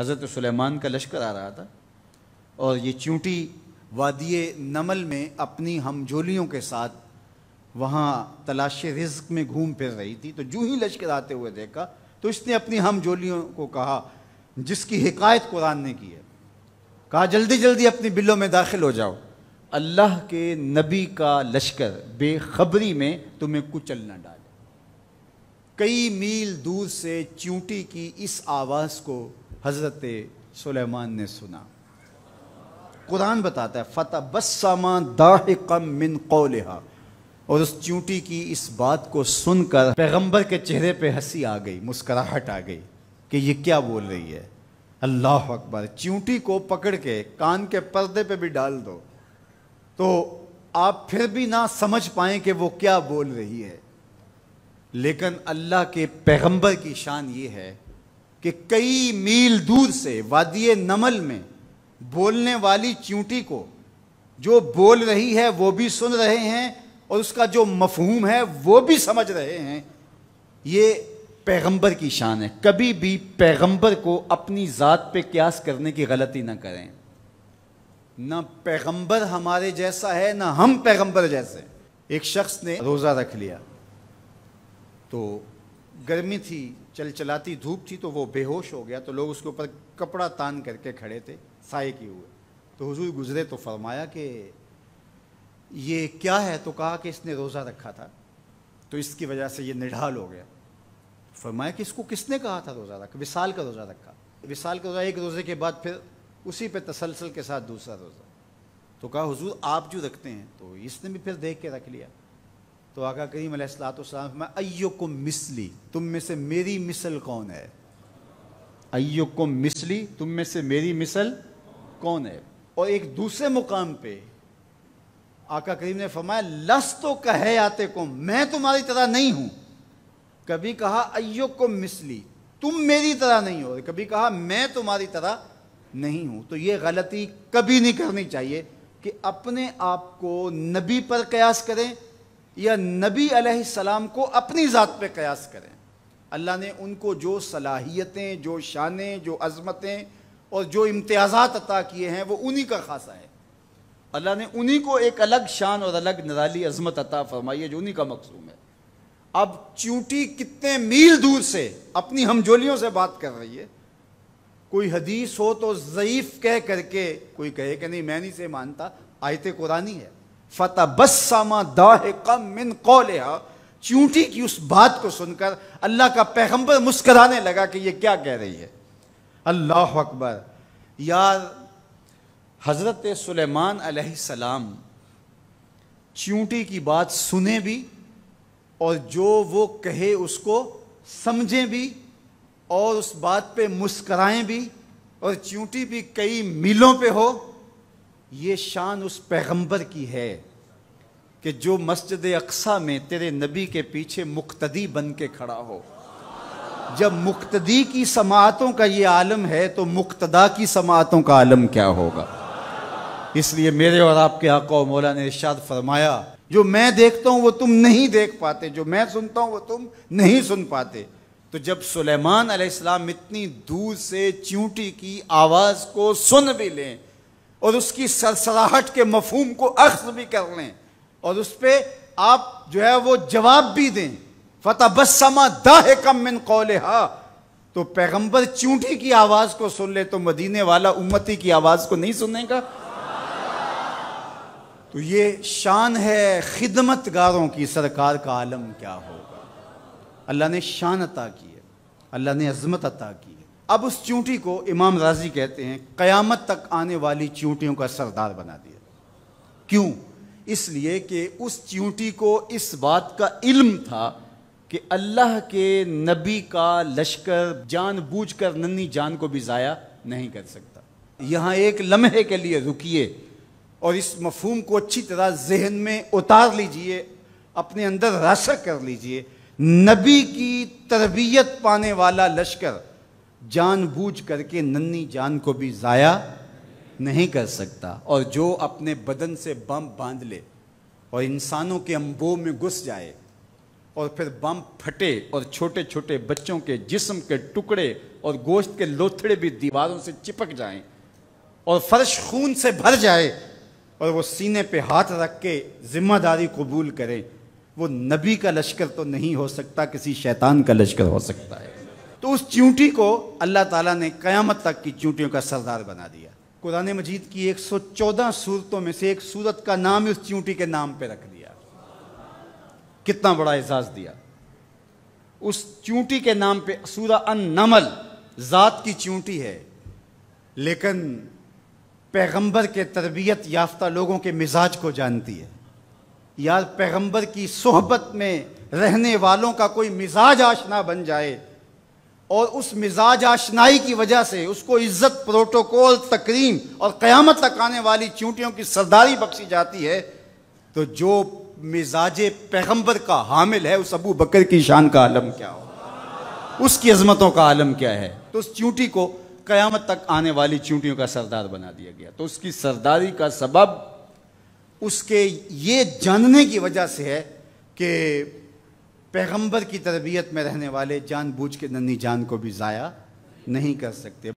हज़रत सुलेमान का लश्कर आ रहा था और ये चूंटी वादिय नमल में अपनी हम झोलियों के साथ वहाँ तलाश रिज्क में घूम फिर रही थी तो जू ही लश्कर आते हुए देखा तो इसने अपनी हम झोलियों को कहा जिसकी हिकायत कुरान ने की है कहा जल्दी जल्दी अपनी बिलों में दाखिल हो जाओ अल्लाह के नबी का लश्कर बेखबरी में तुम्हें कुचल न डाले कई मील दूर से चूंटी की इस आवाज़ को हज़रत सुलेमान ने सुना कुरान बताता है फ़तह बसामा कम मिन कौलहा और उस चूंटी की इस बात को सुनकर पैगंबर के चेहरे पे हंसी आ गई मुस्कराहट आ गई कि ये क्या बोल रही है अल्लाह अकबर चूंटी को पकड़ के कान के पर्दे पे भी डाल दो तो आप फिर भी ना समझ पाए कि वो क्या बोल रही है लेकिन अल्लाह के पैगंबर की शान ये है कि कई मील दूर से वादिय नमल में बोलने वाली चींटी को जो बोल रही है वो भी सुन रहे हैं और उसका जो मफहूम है वो भी समझ रहे हैं ये पैगंबर की शान है कभी भी पैगंबर को अपनी ज़ात पे क्यास करने की गलती ना करें ना पैगंबर हमारे जैसा है ना हम पैगंबर जैसे एक शख्स ने रोज़ा रख लिया तो गर्मी थी चलचलाती धूप थी तो वो बेहोश हो गया तो लोग उसके ऊपर कपड़ा तान करके खड़े थे साए किए हुए तो हुजूर गुजरे तो फरमाया कि ये क्या है तो कहा कि इसने रोज़ा रखा था तो इसकी वजह से ये निढाल हो गया तो फरमाया कि इसको किसने कहा था रोज़ा रखा विशाल का रोज़ा रखा विशाल का रोज़ा एक रोज़े के बाद फिर उसी पर तसलसल के साथ दूसरा रोज़ा तो कहा हुजूर आप जो रखते हैं तो इसने भी फिर देख के रख लिया तो आका करीम सलाम अयो मिसली तुम में से मेरी मिसल कौन है अयो मिसली तुम में से मेरी मिसल कौन है और एक दूसरे मुकाम पे आका करीम ने फरमाया लस तो कहे आते को मैं तुम्हारी तरह नहीं हूं कभी कहा अयो को मिसली तुम मेरी तरह नहीं हो कभी कहा मैं तुम्हारी तरह नहीं हूं तो ये गलती कभी नहीं करनी चाहिए कि अपने आप को नबी पर कयास करें या नबी अलैहिस्सलाम को अपनी ज़ात पे कयास करें अल्लाह ने उनको जो सलाहियतें जो शानें जो अज़मतें और जो इम्तियाज़ात अता किए हैं वो उन्हीं का खासा है अल्लाह ने उन्हीं को एक अलग शान और अलग नजाली अज़मत अता फरमाई है जो उन्हीं का मकसूम है अब चूंटी कितने मील दूर से अपनी हमजोलियों से बात कर रही है कोई हदीस हो तो ज़यीफ़ कह करके कोई कहे कि नहीं मैं नहीं से मानता आयत कुरानी है दाह कम मिन कौलहा चूंटी की उस बात को सुनकर अल्लाह का पैगंबर मुस्कराने लगा कि ये क्या कह रही है अल्लाह अकबर यार हज़रत सुलेमान सलाम चूंटी की बात सुने भी और जो वो कहे उसको समझें भी और उस बात पे मुस्कराएं भी और चूंटी भी कई मीलों पे हो ये शान उस पैगंबर की है कि जो मस्जिद अक्सा में तेरे नबी के पीछे मुक्तदी बन के खड़ा हो जब मुक्तदी की समातों का ये आलम है तो मुक्तदा की समातों का आलम क्या होगा इसलिए मेरे और आपके आका मौला ने इर्शाद फरमाया जो मैं देखता हूँ वो तुम नहीं देख पाते जो मैं सुनता हूँ वो तुम नहीं सुन पाते तो जब सुलेमान अलैहिस्सलाम इतनी दूर से च्यूटी की आवाज़ को सुन भी लें और उसकी सरसराहट के मफहम को अख्ज भी कर लें और उस पर आप जो है वो जवाब भी दें फतेह बस समा कम मिन कौल तो पैगंबर चूंटी की आवाज को सुन ले तो मदीने वाला उम्मती की आवाज को नहीं सुनेगा तो ये शान है खिदमत गारों की सरकार का आलम क्या होगा अल्लाह ने शान अता की है अल्लाह ने अजमत अता की है अब उस चूंटी को इमाम राजी कहते हैं कयामत तक आने वाली चूंटियों का सरदार बना दिया क्यों इसलिए कि उस चूंटी को इस बात का इल्म था कि अल्लाह के नबी का लश्कर जानबूझकर नन्ही जान को भी ज़ाया नहीं कर सकता यहाँ एक लम्हे के लिए रुकिए और इस मफहम को अच्छी तरह जहन में उतार लीजिए अपने अंदर रासक कर लीजिए नबी की तरबियत पाने वाला लश्कर जानबूझ करके नन्ही जान को भी ज़ाया नहीं कर सकता और जो अपने बदन से बम बांध ले और इंसानों के अम्बो में घुस जाए और फिर बम फटे और छोटे छोटे बच्चों के जिस्म के टुकड़े और गोश्त के लोथड़े भी दीवारों से चिपक जाएं और फर्श खून से भर जाए और वो सीने पे हाथ रख के जिम्मेदारी कबूल करें वो नबी का लश्कर तो नहीं हो सकता किसी शैतान का लश्कर हो सकता है तो उस चींटी को अल्लाह ताला ने क़यामत तक की चींटियों का सरदार बना दिया कुरान मजीद की 114 सूरतों में से एक सूरत का नाम ही उस चींटी के नाम पे रख दिया कितना बड़ा एजाज़ दिया उस चूंटी के नाम पे सूरा अन नमल ज़ात की चूंटी है लेकिन पैगंबर के तरबियत याफ्ता लोगों के मिजाज को जानती है यार पैगंबर की सोहबत में रहने वालों का कोई मिजाज आशना बन जाए और उस मिजाज आशनाई की वजह से उसको इज्जत प्रोटोकॉल तकरीम और क़यामत तक आने वाली चूंटियों की सरदारी बख्शी जाती है तो जो मिजाज पैगंबर का हामिल है उस अबू बकर की शान का आलम क्या हो उसकी अजमतों का आलम क्या है तो उस चूंटी को क़यामत तक आने वाली चूंटियों का सरदार बना दिया गया तो उसकी सरदारी का सबब उसके ये जानने की वजह से है कि पैगंबर की तरबियत में रहने वाले जानबूझ के नन्ही जान को भी ज़ाया नहीं कर सकते